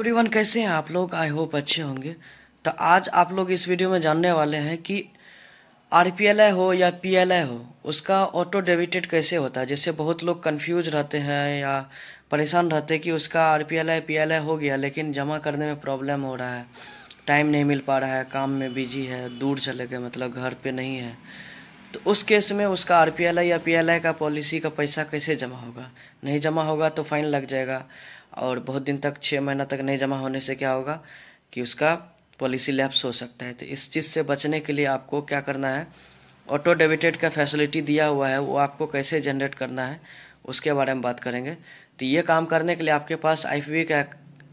Everyone कैसे हैं आप लोग आई होप अच्छे होंगे तो आज आप लोग इस वीडियो में जानने वाले हैं कि आर हो या पी हो उसका ऑटो डेबिटेड कैसे होता है जैसे बहुत लोग कंफ्यूज रहते हैं या परेशान रहते हैं कि उसका आर पी एल हो गया लेकिन जमा करने में प्रॉब्लम हो रहा है टाइम नहीं मिल पा रहा है काम में बिजी है दूर चले गए मतलब घर पे नहीं है तो उस केस में उसका आर या पी का पॉलिसी का पैसा कैसे जमा होगा नहीं जमा होगा तो फाइन लग जाएगा और बहुत दिन तक छः महीना तक नहीं जमा होने से क्या होगा कि उसका पॉलिसी लैप्स हो सकता है तो इस चीज़ से बचने के लिए आपको क्या करना है ऑटो डेबिटेड का फैसिलिटी दिया हुआ है वो आपको कैसे जनरेट करना है उसके बारे में बात करेंगे तो ये काम करने के लिए आपके पास आई का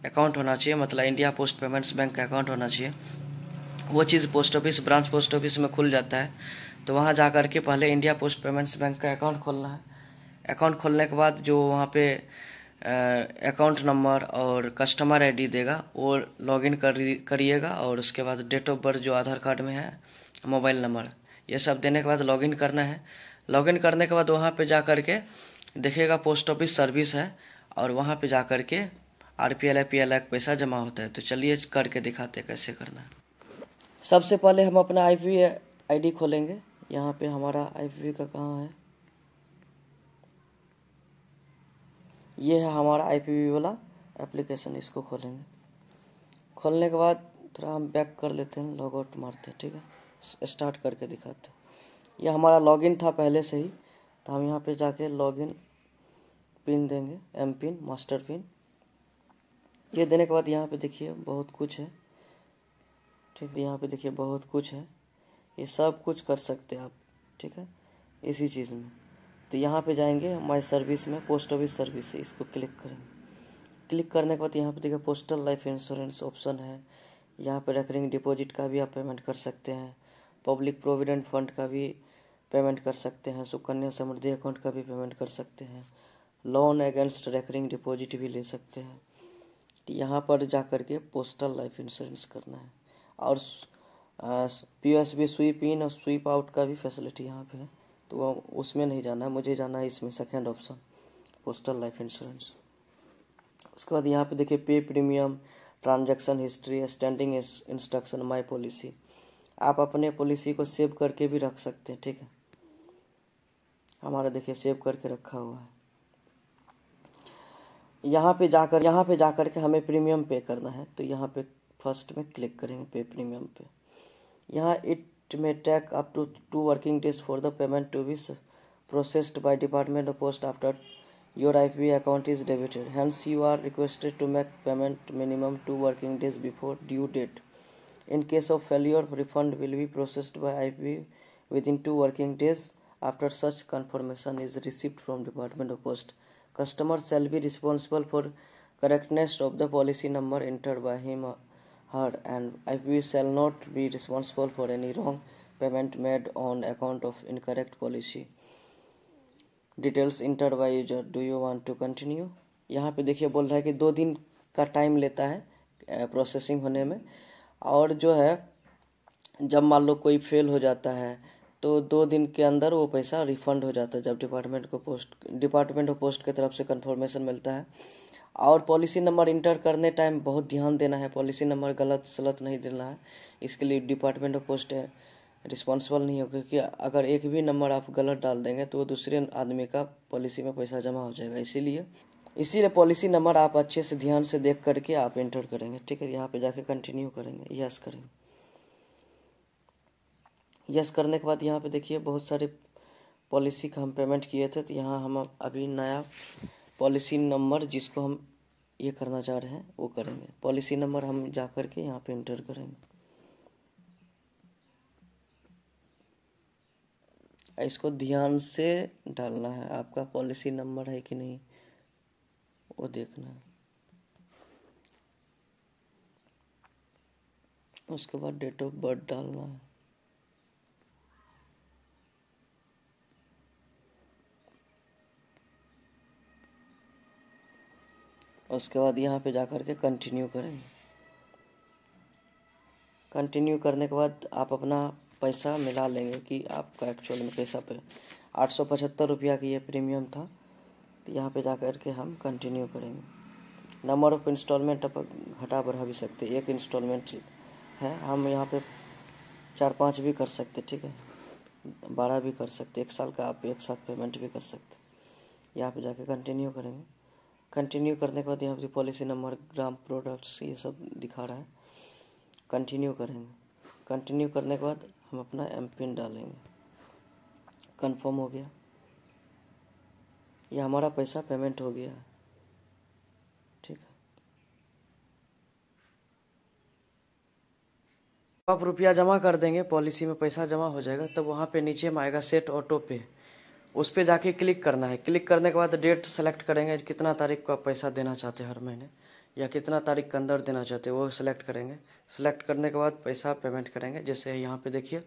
अकाउंट होना चाहिए मतलब इंडिया पोस्ट पेमेंट्स बैंक का अकाउंट होना चाहिए वो चीज़ post office branch post office में खुल जाता है तो वहाँ जा कर के पहले इंडिया पोस्ट पेमेंट्स बैंक का अकाउंट खोलना है अकाउंट खोलने के बाद जो वहाँ पर अकाउंट नंबर और कस्टमर आईडी देगा वो लॉगिन करिएगा और उसके बाद डेट ऑफ बर्थ जो आधार कार्ड में है मोबाइल नंबर ये सब देने के बाद लॉगिन करना है लॉगिन करने के बाद वहाँ पे जा कर के देखेगा पोस्ट ऑफिस सर्विस है और वहाँ पे जा कर के R P L I P L I पैसा जमा होता है तो चलिए करके दिखाते हैं कैसे करना है सबसे पहले हम अपना आई पी आई डी खोलेंगे यहाँ पे हमारा आई पी का कहाँ है ये है हमारा आई वाला एप्लीकेशन इसको खोलेंगे खोलने के बाद थोड़ा हम बैक कर लेते हैं लॉग आउट मारते हैं ठीक है स्टार्ट करके दिखाते हैं ये हमारा लॉगिन था पहले से ही तो हम यहाँ पे जाके लॉगिन पिन देंगे एम पिन मास्टर पिन ये देने के बाद यहाँ पे देखिए बहुत कुछ है ठीक है यहाँ पे देखिए बहुत कुछ है ये सब कुछ कर सकते हैं आप ठीक है इसी चीज़ में तो यहाँ पे जाएंगे माय सर्विस में पोस्ट ऑफिस सर्विस है इसको क्लिक करें क्लिक करने के बाद यहाँ पे देखिए पोस्टल लाइफ इंश्योरेंस ऑप्शन है यहाँ पे रेकरिंग डिपॉजिट का भी आप पेमेंट कर सकते हैं पब्लिक प्रोविडेंट फंड का भी पेमेंट कर सकते हैं सुकन्या समृद्धि अकाउंट का भी पेमेंट कर सकते हैं लोन अगेंस्ट रेकरिंग डिपॉजिट भी ले सकते हैं तो यहाँ पर जा कर के पोस्टल लाइफ इंश्योरेंस करना है और P S B sweep in और स्वीप आउट का भी फैसिलिटी यहाँ पे है तो उसमें नहीं जाना है मुझे जाना है इसमें second option postal life insurance उसके बाद यहाँ पे देखिए pay premium transaction history standing instruction my policy आप अपने पॉलिसी को सेव करके भी रख सकते हैं ठीक है हमारा देखिए सेव करके रखा हुआ है यहाँ पे जाकर यहाँ पे जाकर के हमें प्रीमियम पे करना है तो यहाँ पे फर्स्ट में क्लिक करेंगे पे प्रीमियम पे यहाँ it It may take up to two working days for the payment to be processed by Department of Post after your IPV account is debited. Hence, you are requested to make payment minimum two working days before due date. In case of failure, refund will be processed by IPV within two working days after such confirmation is received from Department of Post. Customer shall be responsible for correctness of the policy number entered by him heard, and we shall not be responsible for any wrong payment made on account of incorrect policy. Details enter by user do you want to continue यहाँ पे देखिए बोल रहा है कि दो दिन का टाइम लेता है प्रोसेसिंग होने में और जो है जब मान लो कोई फेल हो जाता है तो दो दिन के अंदर वो पैसा रिफंड हो जाता है जब डिपार्टमेंट को पोस्ट डिपार्टमेंट ऑफ पोस्ट की तरफ से कन्फर्मेशन मिलता है और पॉलिसी नंबर इंटर करने टाइम बहुत ध्यान देना है पॉलिसी नंबर गलत सलत नहीं देना है इसके लिए डिपार्टमेंट ऑफ पोस्ट रिस्पॉन्सिबल नहीं होगा क्योंकि अगर एक भी नंबर आप गलत डाल देंगे तो वो दूसरे आदमी का पॉलिसी में पैसा जमा हो जाएगा इसीलिए इसीलिए पॉलिसी नंबर आप अच्छे से ध्यान से देख करके आप इंटर करेंगे ठीक है यहाँ पे जाके कंटिन्यू करेंगे यस करेंगे यस करने के बाद यहाँ पे देखिए बहुत सारे पॉलिसी का हम पेमेंट किए थे तो यहाँ हम अभी नया पॉलिसी नंबर जिसको हम ये करना चाह रहे हैं वो करेंगे पॉलिसी नंबर हम जा कर के यहाँ पे इंटर करेंगे इसको ध्यान से डालना है आपका पॉलिसी नंबर है कि नहीं वो देखना है उसके बाद डेट ऑफ बर्थ डालना है उसके बाद यहाँ पे जा कर के कंटिन्यू करेंगे कंटिन्यू करने के बाद आप अपना पैसा मिला लेंगे कि आपका एक्चुअल में कैसा पे आठ सौ पचहत्तर रुपया की ये प्रीमियम था तो यहाँ पे जा कर के हम कंटिन्यू करेंगे नंबर ऑफ इंस्टॉलमेंट आप घटा बढ़ा भी सकते एक इंस्टॉलमेंट है हम यहाँ पे चार पाँच भी कर सकते ठीक है बारह भी कर सकते एक साल का आप एक साथ पेमेंट भी कर सकते यहाँ पे जाके कंटिन्यू करेंगे कंटिन्यू करने के बाद यहाँ पे पॉलिसी नंबर ग्राम प्रोडक्ट्स ये सब दिखा रहा है कंटिन्यू करेंगे कंटिन्यू करने के बाद हम अपना एम पिन डालेंगे कंफर्म हो गया ये हमारा पैसा पेमेंट हो गया ठीक है आप रुपया जमा कर देंगे पॉलिसी में पैसा जमा हो जाएगा तब वहाँ पे नीचे में आएगा सेट ऑटो पे उस पर जाके क्लिक करना है क्लिक करने के बाद डेट सेलेक्ट करेंगे कितना तारीख को आप पैसा देना चाहते हैं हर महीने या कितना तारीख के अंदर देना चाहते हैं वो सिलेक्ट करेंगे सिलेक्ट करने के बाद पैसा पेमेंट करेंगे जैसे यहाँ पे देखिए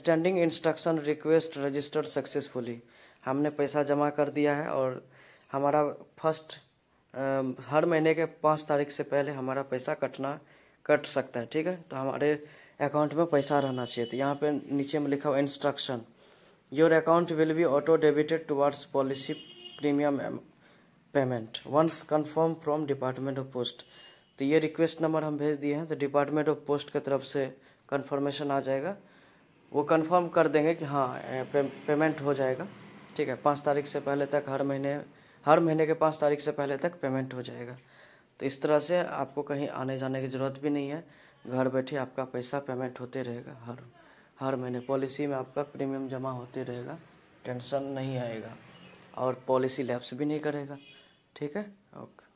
standing instruction request registered successfully हमने पैसा जमा कर दिया है और हमारा फर्स्ट हर महीने के पाँच तारीख से पहले हमारा पैसा कटना कट सकता है ठीक है तो हमारे अकाउंट में पैसा रहना चाहिए तो यहाँ पे नीचे में लिखा हुआ instruction Your account will be auto debited towards policy premium payment once confirm from department of post तो ये रिक्वेस्ट नंबर हम भेज दिए हैं तो डिपार्टमेंट ऑफ पोस्ट की तरफ से कन्फर्मेशन आ जाएगा वो कन्फर्म कर देंगे कि हाँ पे, पेमेंट हो जाएगा ठीक है पाँच तारीख से पहले तक हर महीने हर महीने के पाँच तारीख से पहले तक पेमेंट हो जाएगा तो इस तरह से आपको कहीं आने जाने की ज़रूरत भी नहीं है घर बैठे आपका पैसा पेमेंट होते रहेगा हर हर महीने पॉलिसी में आपका प्रीमियम जमा होते रहेगा टेंशन नहीं आएगा और पॉलिसी लैप्स भी नहीं करेगा ठीक है ओके